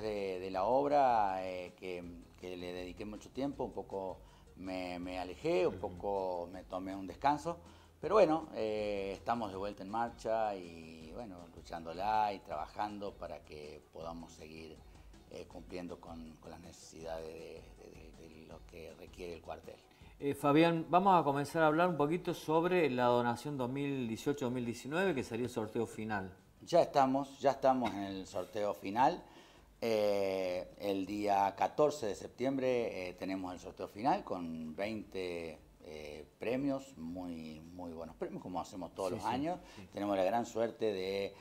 de, la obra, eh, que, que, le dediqué mucho tiempo, un poco me, alejé, un poco me tomé un descanso, pero bueno, eh, estamos de vuelta en marcha y bueno, luchándola y trabajando para que podamos seguir eh, cumpliendo con, las necesidades de, lo que requiere el cuartel. Fabián, vamos a comenzar a hablar un poquito sobre la donación 2018-2019, que sería el sorteo final. Ya estamos, ya estamos en el sorteo final. Eh, el día 14 de septiembre eh, tenemos el sorteo final con 20 eh, premios, muy, muy buenos premios, como hacemos todos los años. Tenemos la gran suerte de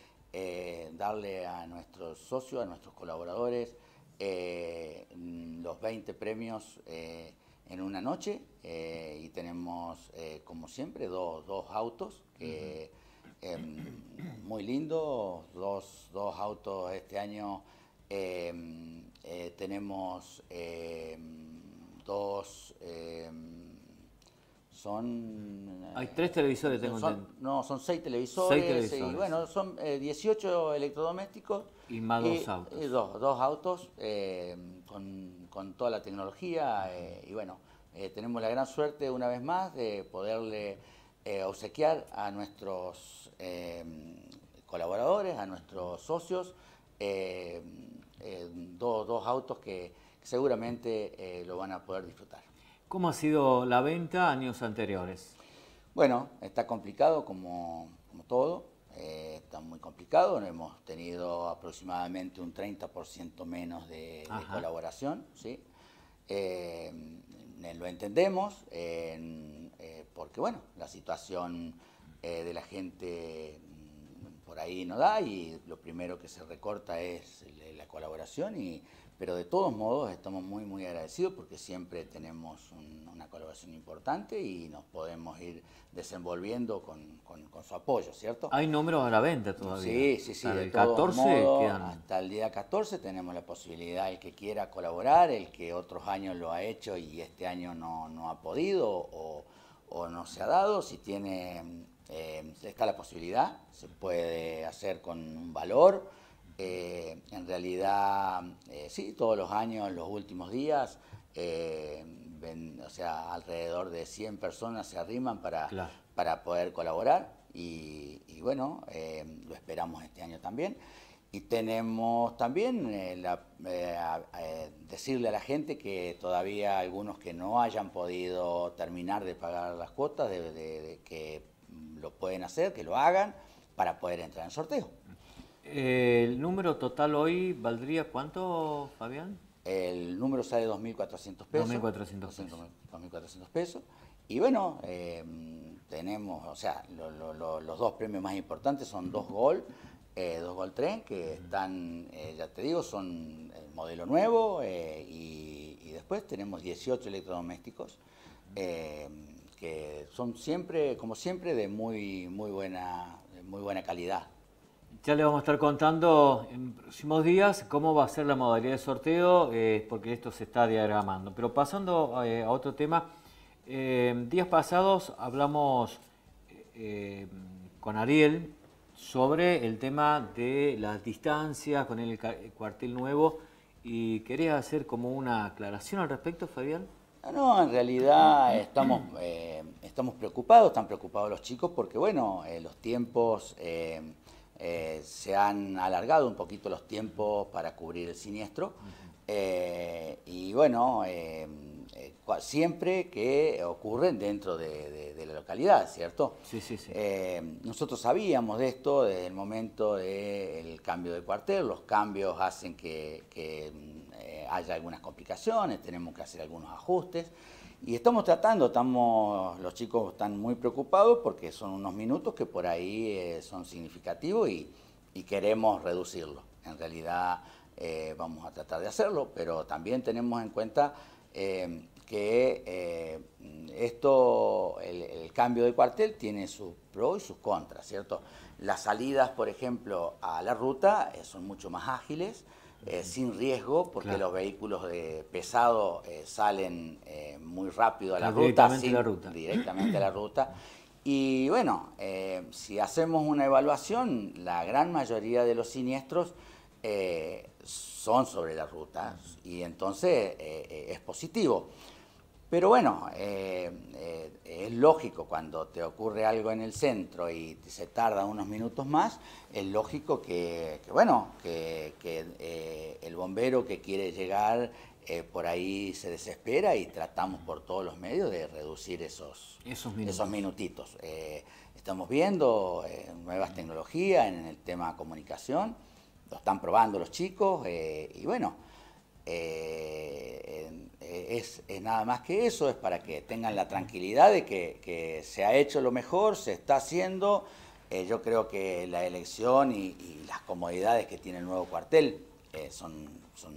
darle a nuestros socios, a nuestros colaboradores, los 20 premios en una noche. y tenemos, como siempre, dos, autos em, muy lindos, dos, dos autos este año Em, eh, tenemos em, dos... Em, son... Hay tres televisores, eh, tengo No, son seis televisores. bueno, son 18 eh, electrodomésticos. Y más dos autos. dos, autos con, toda la tecnología. y bueno, tenemos la gran suerte, una vez más, de poderle... obsequiar a nuestros colaboradores, a nuestros socios, eh, dos, autos que seguramente eh, lo van a poder disfrutar. ¿Cómo ha sido la venta años anteriores? Bueno, está complicado como, todo, eh, está muy complicado, hemos tenido aproximadamente un 30% menos de, colaboración, ¿sí? lo entendemos, porque bueno, la situación de la gente por ahí no da y lo primero que se recorta es eh, la colaboración, y, pero de todos modos estamos muy muy agradecidos porque siempre tenemos una colaboración importante y nos podemos ir desenvolviendo con, su apoyo, ¿cierto? Hay números a la venta todavía. Sí, sí, sí. 14 Hasta el día 14 tenemos la posibilidad, el que quiera colaborar, el que otros años lo ha hecho y este año no, no ha podido o no se ha dado, si tiene, eh, está la posibilidad, se puede hacer con un valor. Eh, en realidad, eh, sí, todos los años, los últimos días, o sea, alrededor de 100 personas se arriman para, para poder colaborar y bueno, lo esperamos este año también. Y tenemos también eh, eh, eh, decirle a la gente que todavía algunos que no hayan podido terminar de pagar las cuotas, de, que lo pueden hacer, que lo hagan para poder entrar en sorteo. ¿El número total hoy valdría cuánto, Fabián? El número sale de 2.400 pesos. 2.400 pesos. 2.400 pesos. Y bueno, tenemos, o sea, los dos premios más importantes son dos gol eh, dos Gol Tren, que están, eh, ya te digo, son el eh, modelo nuevo y, después tenemos 18 electrodomésticos que son siempre, como siempre, de muy, muy, buena, muy buena calidad. Ya le vamos a estar contando en próximos días cómo va a ser la modalidad de sorteo, porque esto se está diagramando. Pero pasando a otro tema, días pasados hablamos con Ariel, sobre el tema de las distancias con el cuartel nuevo y quería hacer como una aclaración al respecto, Fabián. No, en realidad eh, estamos, preocupados, están preocupados los chicos porque, bueno, eh, los tiempos eh, se han alargado un poquito los tiempos para cubrir el siniestro. y bueno, siempre que ocurren dentro de, la localidad, ¿cierto? Sí, sí, sí. Eh, nosotros sabíamos de esto desde el momento del cambio de cuartel, los cambios hacen que, eh, haya algunas complicaciones, tenemos que hacer algunos ajustes y estamos tratando, estamos, los chicos están muy preocupados porque son unos minutos que por ahí eh, son significativos y, queremos reducirlo. En realidad vamos a tratar de hacerlo, pero también tenemos en cuenta que eh, esto, el, cambio de cuartel tiene sus pros y sus contras, ¿cierto? Las salidas, por ejemplo, a la ruta eh, son mucho más ágiles, eh, sin riesgo, porque los vehículos de pesado salen muy rápido a la ruta. a la ruta. Directamente a la ruta. Y bueno, si hacemos una evaluación, la gran mayoría de los siniestros son sobre la ruta y entonces es positivo. Pero bueno, eh, eh, es lógico cuando te ocurre algo en el centro y se tarda unos minutos más, es lógico que, bueno, que, eh, el bombero que quiere llegar por ahí se desespera y tratamos por todos los medios de reducir esos, esos, Esos minutitos. estamos viendo nuevas tecnologías en el tema comunicación, lo están probando los chicos y bueno es, nada más que eso, es para que tengan la tranquilidad de que, se ha hecho lo mejor, se está haciendo. Eh, yo creo que la elección y, las comodidades que tiene el nuevo cuartel eh, son, son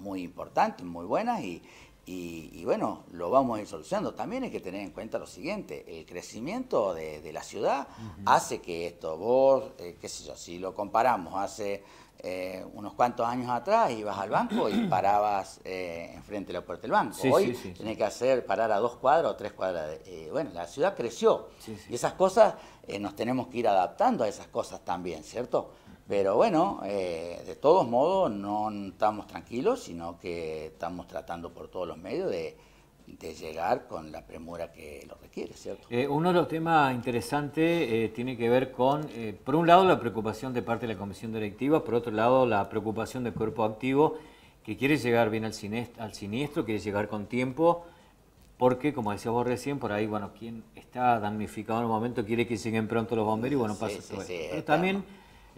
muy importantes, muy buenas y, y, bueno, lo vamos a ir solucionando. También hay que tener en cuenta lo siguiente, el crecimiento de, la ciudad hace que esto, vos, eh, qué sé yo, si lo comparamos hace eh, unos cuantos años atrás, ibas al banco y parabas eh, enfrente de la puerta del banco. Hoy tenés que hacer parar a dos cuadras o tres cuadras. Eh, bueno, la ciudad creció y esas cosas nos tenemos que ir adaptando a esas cosas también, ¿cierto? Pero bueno, eh, de todos modos no estamos tranquilos, sino que estamos tratando por todos los medios de, llegar con la premura que lo requiere, ¿cierto? Eh, uno de los temas interesantes eh, tiene que ver con, por un lado, la preocupación de parte de la comisión directiva, por otro lado, la preocupación del cuerpo activo, que quiere llegar bien al siniestro, al siniestro quiere llegar con tiempo, porque, como decías vos recién, por ahí, bueno, quien está damnificado en el momento quiere que lleguen pronto los bomberos y, bueno, pasa también...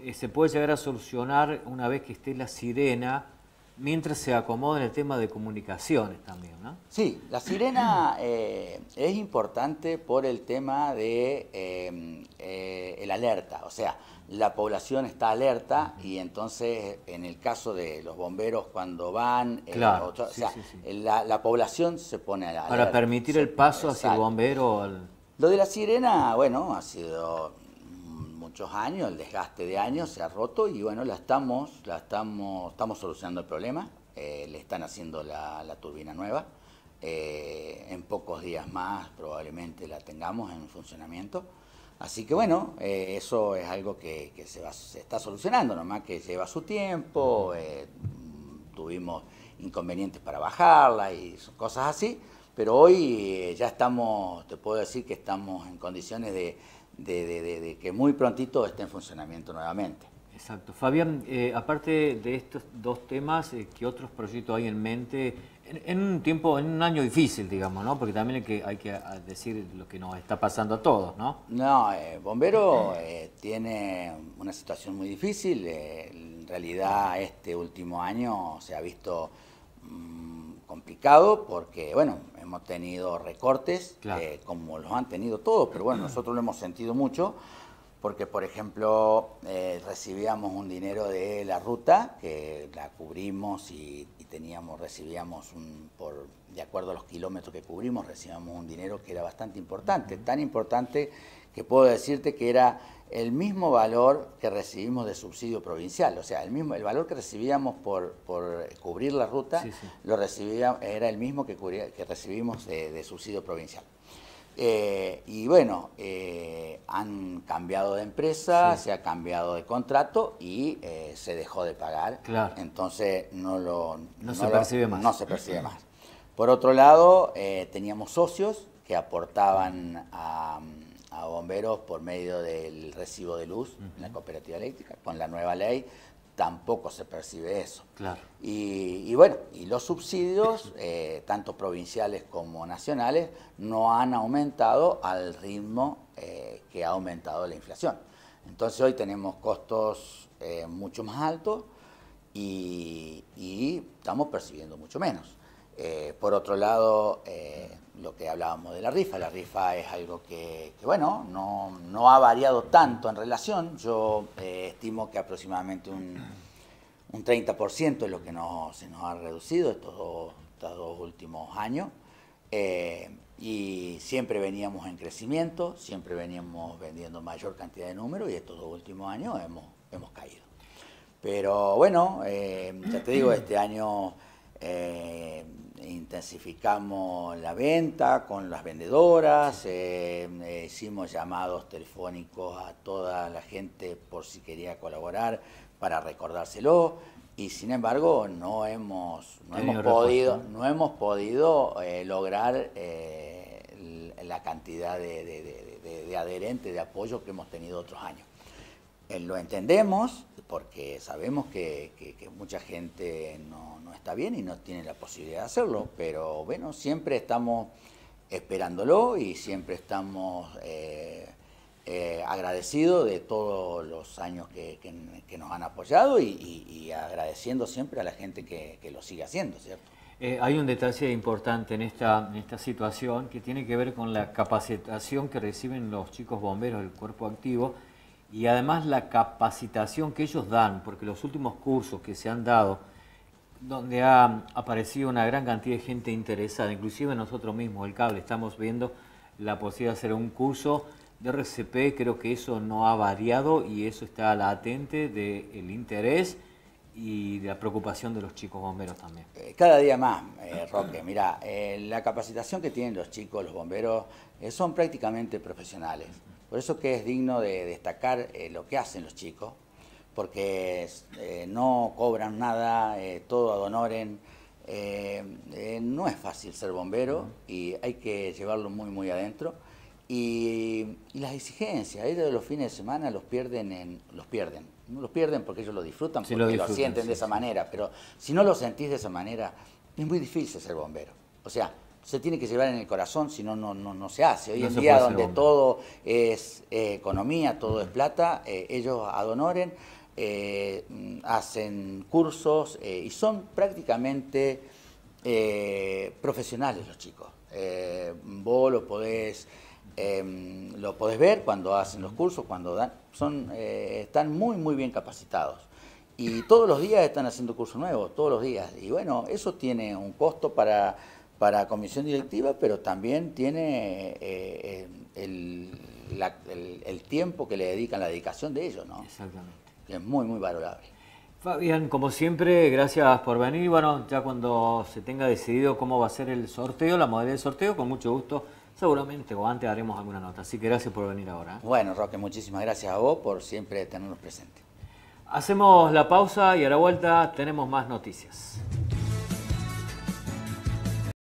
Eh, se puede llegar a solucionar una vez que esté la sirena, mientras se acomoda en el tema de comunicaciones también, ¿no? Sí, la sirena eh, es importante por el tema de em, eh, el alerta, o sea, la población está alerta y entonces en el caso de los bomberos cuando van, claro, o sea, La, población se pone alerta. Para permitir el paso hacia el bombero. Lo de la sirena, bueno, ha sido muchos años, el desgaste de años se ha roto y bueno, la estamos, la estamos, estamos solucionando el problema. Eh, le están haciendo la, turbina nueva. Eh, en pocos días más probablemente la tengamos en funcionamiento. Así que bueno, eh, eso es algo que, se, va, se, está solucionando, nomás que lleva su tiempo, tuvimos inconvenientes para bajarla y cosas así, pero hoy ya estamos, te puedo decir que estamos en condiciones de, de, que muy prontito esté en funcionamiento nuevamente. Exacto. Fabián, eh, aparte de estos dos temas, eh, ¿qué otros proyectos hay en mente? En, un tiempo, en un año difícil, digamos, ¿no? Porque también hay que, ah, decir lo que nos está pasando a todos, ¿no? No, eh, Bombero tiene una situación muy difícil. en realidad, este último año se ha visto mm, complicado porque, bueno, hemos tenido recortes, eh, como los han tenido todos, pero bueno, nosotros lo hemos sentido mucho porque por ejemplo eh, recibíamos un dinero de la ruta que la cubrimos y, teníamos recibíamos un por de acuerdo a los kilómetros que cubrimos recibíamos un dinero que era bastante importante tan importante que puedo decirte que era el mismo valor que recibimos de subsidio provincial o sea el mismo el valor que recibíamos por, por cubrir la ruta lo recibía era el mismo que, que recibimos de, subsidio provincial eh, y bueno eh, han cambiado de empresa, se ha cambiado de contrato y eh, se dejó de pagar. Entonces no lo... No, se percibe más. Por otro lado, eh, teníamos socios que aportaban a, bomberos por medio del recibo de luz en la cooperativa eléctrica. Con la nueva ley tampoco se percibe eso. Y, bueno, y los subsidios, eh, tanto provinciales como nacionales, no han aumentado al ritmo eh, que ha aumentado la inflación. Entonces hoy tenemos costos eh, mucho más altos y, y, estamos percibiendo mucho menos. por otro lado, lo que hablábamos de la rifa. La rifa es algo que, bueno, no, ha variado tanto en relación. Yo eh, estimo que aproximadamente un, 30% es lo que se nos ha reducido estos dos, últimos años. Eh, y siempre veníamos en crecimiento, siempre veníamos vendiendo mayor cantidad de números y estos dos últimos años hemos, hemos caído. Pero bueno, eh, ya te digo, este año intensificamos la venta con las vendedoras, eh, eh, hicimos llamados telefónicos a toda la gente por si quería colaborar para recordárselo y sin embargo no hemos, hemos podido, no hemos podido eh, lograr la cantidad de adherentes, de apoyo que hemos tenido otros años. Eh, lo entendemos porque sabemos que, mucha gente no, está bien y no tiene la posibilidad de hacerlo, pero bueno, siempre estamos esperándolo y siempre estamos eh, eh, agradecidos de todos los años que, nos han apoyado y, agradeciendo siempre a la gente que, lo sigue haciendo, ¿cierto? hay un detalle importante en esta, en esta situación que tiene que ver con la capacitación que reciben los chicos bomberos del cuerpo activo y además la capacitación que ellos dan, porque los últimos cursos que se han dado, donde ha aparecido una gran cantidad de gente interesada, inclusive nosotros mismos, el cable, estamos viendo la posibilidad de hacer un curso de RCP, creo que eso no ha variado y eso está latente del interés y de la preocupación de los chicos bomberos también. Eh, cada día más, eh, Roque, mira, eh, la capacitación que tienen los chicos, los bomberos, son prácticamente profesionales. Por eso que es digno de destacar eh, lo que hacen los chicos, porque eh, no cobran nada, eh, todo adonoren. no es fácil ser bombero y hay que llevarlo muy, muy adentro. Y, las exigencias, ellos de los fines de semana los pierden, en, los pierden. No los pierden porque ellos lo disfrutan, porque lo, sienten de esa manera, pero si no lo sentís de esa manera, es muy difícil ser bombero. O sea, se tiene que llevar en el corazón, si no, no, se hace. Hoy en día donde todo es eh, economía, todo es plata, eh, ellos adonoren, eh, hacen cursos y son prácticamente profesionales los chicos. vos lo podés, em, lo podés ver cuando hacen los cursos, cuando dan, son, están muy, muy bien capacitados. Y todos los días están haciendo cursos nuevos, todos los días. Y bueno, eso tiene un costo para para comisión directiva, pero también tiene eh, el, tiempo que le dedican, la dedicación de ellos, ¿no? Exactamente. es muy, muy valorable. Fabián, como siempre, gracias por venir. Bueno, ya cuando se tenga decidido cómo va a ser el sorteo, la modalidad de sorteo, con mucho gusto, seguramente o antes haremos alguna nota. Así que gracias por venir ahora. ¿eh? Bueno, Roque, muchísimas gracias a vos por siempre tenernos presentes. Hacemos la pausa y a la vuelta tenemos más noticias.